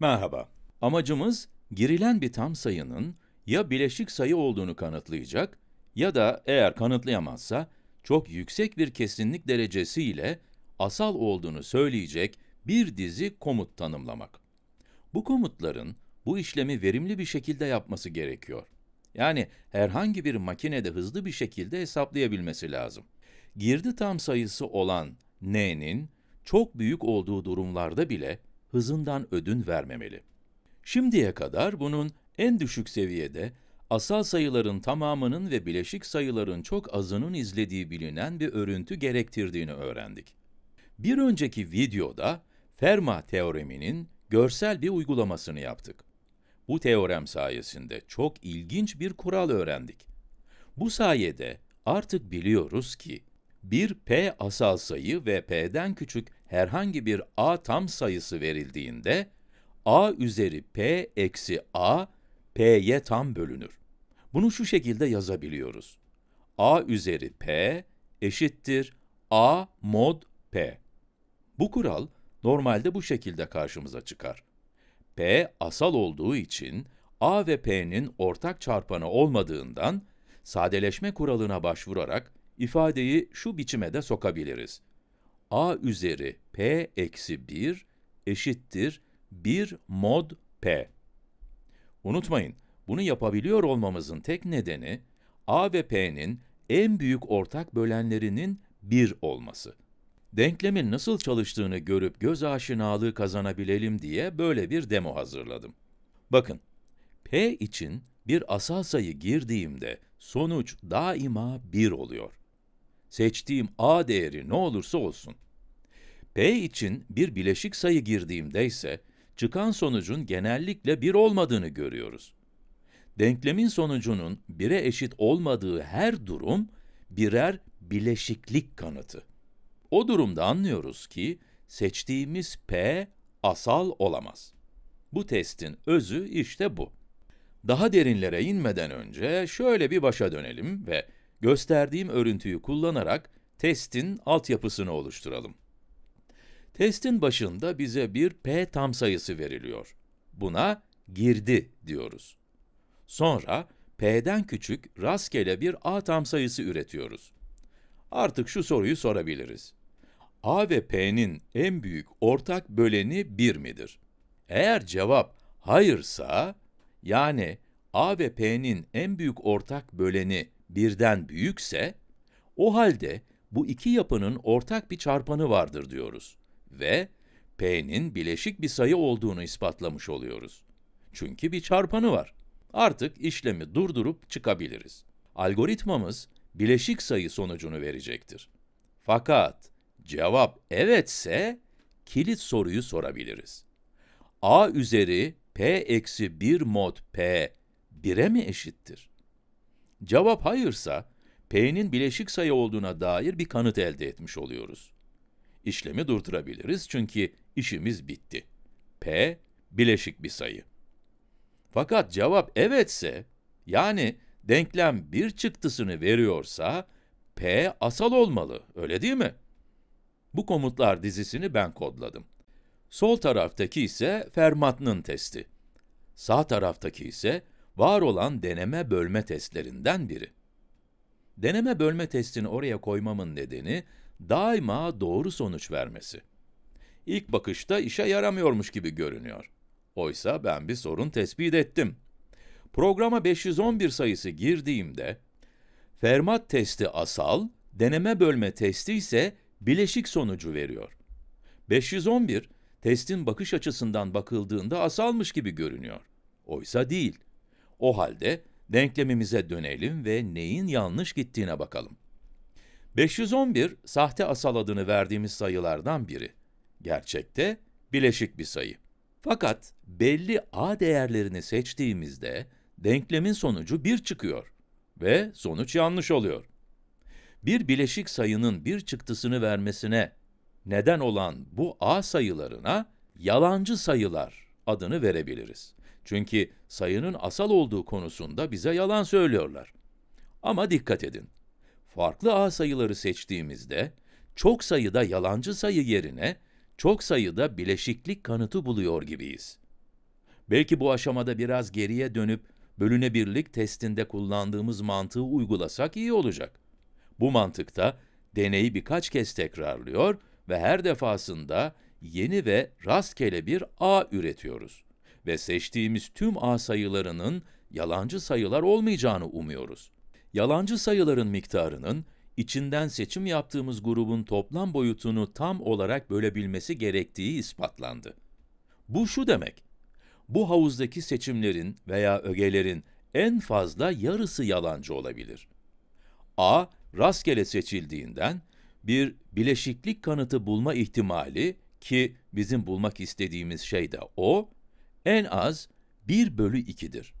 Merhaba. Amacımız girilen bir tam sayının ya bileşik sayı olduğunu kanıtlayacak ya da eğer kanıtlayamazsa çok yüksek bir kesinlik derecesiyle asal olduğunu söyleyecek bir dizi komut tanımlamak. Bu komutların bu işlemi verimli bir şekilde yapması gerekiyor. Yani herhangi bir makinede hızlı bir şekilde hesaplayabilmesi lazım. Girdi tam sayısı olan n'nin çok büyük olduğu durumlarda bile hızından ödün vermemeli. Şimdiye kadar bunun en düşük seviyede asal sayıların tamamının ve bileşik sayıların çok azının izlediği bilinen bir örüntü gerektirdiğini öğrendik. Bir önceki videoda Fermat teoreminin görsel bir uygulamasını yaptık. Bu teorem sayesinde çok ilginç bir kural öğrendik. Bu sayede artık biliyoruz ki bir p asal sayı ve p'den küçük herhangi bir a tam sayısı verildiğinde, a üzeri p eksi a, p'ye tam bölünür. Bunu şu şekilde yazabiliyoruz. a üzeri p eşittir a mod p. Bu kural, normalde bu şekilde karşımıza çıkar. p asal olduğu için, a ve p'nin ortak çarpanı olmadığından, sadeleşme kuralına başvurarak ifadeyi şu biçime de sokabiliriz. a üzeri P eksi 1 eşittir 1 mod P. Unutmayın, bunu yapabiliyor olmamızın tek nedeni, A ve P'nin en büyük ortak bölenlerinin 1 olması. Denklemin nasıl çalıştığını görüp göz aşinalığı kazanabilelim diye böyle bir demo hazırladım. Bakın, P için bir asal sayı girdiğimde sonuç daima 1 oluyor. Seçtiğim A değeri ne olursa olsun. P için bir bileşik sayı girdiğimde ise, çıkan sonucun genellikle 1 olmadığını görüyoruz. Denklemin sonucunun 1'e eşit olmadığı her durum, birer bileşiklik kanıtı. O durumda anlıyoruz ki, seçtiğimiz p asal olamaz. Bu testin özü işte bu. Daha derinlere inmeden önce şöyle bir başa dönelim ve gösterdiğim örüntüyü kullanarak testin altyapısını oluşturalım. Testin başında bize bir p tam sayısı veriliyor. Buna girdi diyoruz. Sonra p'den küçük rastgele bir a tam sayısı üretiyoruz. Artık şu soruyu sorabiliriz. a ve p'nin en büyük ortak böleni 1 midir? Eğer cevap hayırsa, yani a ve p'nin en büyük ortak böleni 1'den büyükse, o halde bu iki yapının ortak bir çarpanı vardır diyoruz ve p'nin bileşik bir sayı olduğunu ispatlamış oluyoruz. Çünkü bir çarpanı var. Artık işlemi durdurup çıkabiliriz. Algoritmamız bileşik sayı sonucunu verecektir. Fakat cevap evetse kilit soruyu sorabiliriz. a üzeri p eksi 1 mod p 1'e mi eşittir? Cevap hayırsa, p'nin bileşik sayı olduğuna dair bir kanıt elde etmiş oluyoruz. İşlemi durdurabiliriz çünkü işimiz bitti. P, bileşik bir sayı. Fakat cevap evetse, yani denklem bir çıktısını veriyorsa, P asal olmalı, öyle değil mi? Bu komutlar dizisini ben kodladım. Sol taraftaki ise Fermat'ın testi. Sağ taraftaki ise var olan deneme bölme testlerinden biri. Deneme bölme testini oraya koymamın nedeni, daima doğru sonuç vermesi. İlk bakışta işe yaramıyormuş gibi görünüyor. Oysa ben bir sorun tespit ettim. Programa 511 sayısı girdiğimde, Fermat testi asal, deneme bölme testi ise bileşik sonucu veriyor. 511, testin bakış açısından bakıldığında asalmış gibi görünüyor. Oysa değil. O halde denklemimize dönelim ve neyin yanlış gittiğine bakalım. 511 sahte asal adını verdiğimiz sayılardan biri. Gerçekte bileşik bir sayı. Fakat belli a değerlerini seçtiğimizde denklemin sonucu 1 çıkıyor ve sonuç yanlış oluyor. Bir bileşik sayının bir çıktısını vermesine neden olan bu a sayılarına yalancı sayılar adını verebiliriz. Çünkü sayının asal olduğu konusunda bize yalan söylüyorlar. Ama dikkat edin, farklı a sayıları seçtiğimizde, çok sayıda yalancı sayı yerine, çok sayıda bileşiklik kanıtı buluyor gibiyiz. Belki bu aşamada biraz geriye dönüp, bölünebilirlik testinde kullandığımız mantığı uygulasak iyi olacak. Bu mantıkta, deneyi birkaç kez tekrarlıyor ve her defasında yeni ve rastgele bir a üretiyoruz ve seçtiğimiz tüm a sayılarının yalancı sayılar olmayacağını umuyoruz yalancı sayıların miktarının, içinden seçim yaptığımız grubun toplam boyutunu tam olarak bölebilmesi gerektiği ispatlandı. Bu şu demek, bu havuzdaki seçimlerin veya ögelerin en fazla yarısı yalancı olabilir. A, rastgele seçildiğinden, bir bileşiklik kanıtı bulma ihtimali ki bizim bulmak istediğimiz şey de o, en az 1 bölü 2'dir.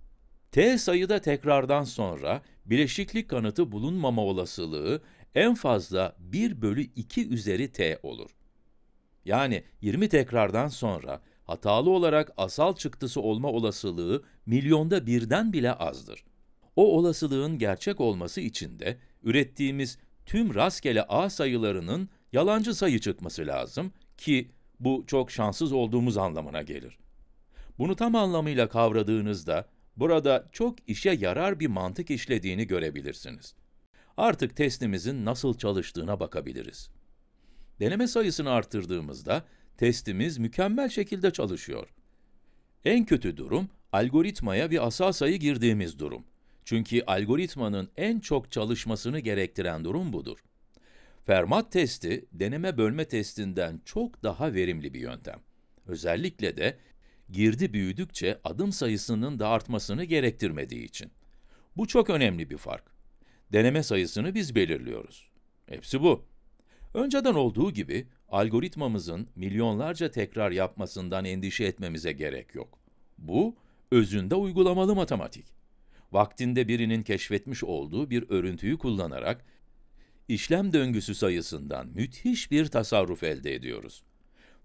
T sayıda tekrardan sonra bileşiklik kanıtı bulunmama olasılığı en fazla 1 bölü 2 üzeri t olur. Yani 20 tekrardan sonra hatalı olarak asal çıktısı olma olasılığı milyonda birden bile azdır. O olasılığın gerçek olması için de ürettiğimiz tüm rastgele a sayılarının yalancı sayı çıkması lazım ki bu çok şanssız olduğumuz anlamına gelir. Bunu tam anlamıyla kavradığınızda Burada çok işe yarar bir mantık işlediğini görebilirsiniz. Artık testimizin nasıl çalıştığına bakabiliriz. Deneme sayısını arttırdığımızda testimiz mükemmel şekilde çalışıyor. En kötü durum, algoritmaya bir asal sayı girdiğimiz durum. Çünkü algoritmanın en çok çalışmasını gerektiren durum budur. Fermat testi, deneme bölme testinden çok daha verimli bir yöntem. Özellikle de girdi büyüdükçe adım sayısının da artmasını gerektirmediği için. Bu çok önemli bir fark. Deneme sayısını biz belirliyoruz. Hepsi bu. Önceden olduğu gibi algoritmamızın milyonlarca tekrar yapmasından endişe etmemize gerek yok. Bu özünde uygulamalı matematik. Vaktinde birinin keşfetmiş olduğu bir örüntüyü kullanarak işlem döngüsü sayısından müthiş bir tasarruf elde ediyoruz.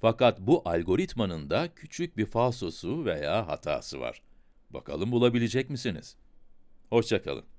Fakat bu algoritmanın da küçük bir falsosu veya hatası var. Bakalım bulabilecek misiniz? Hoşçakalın.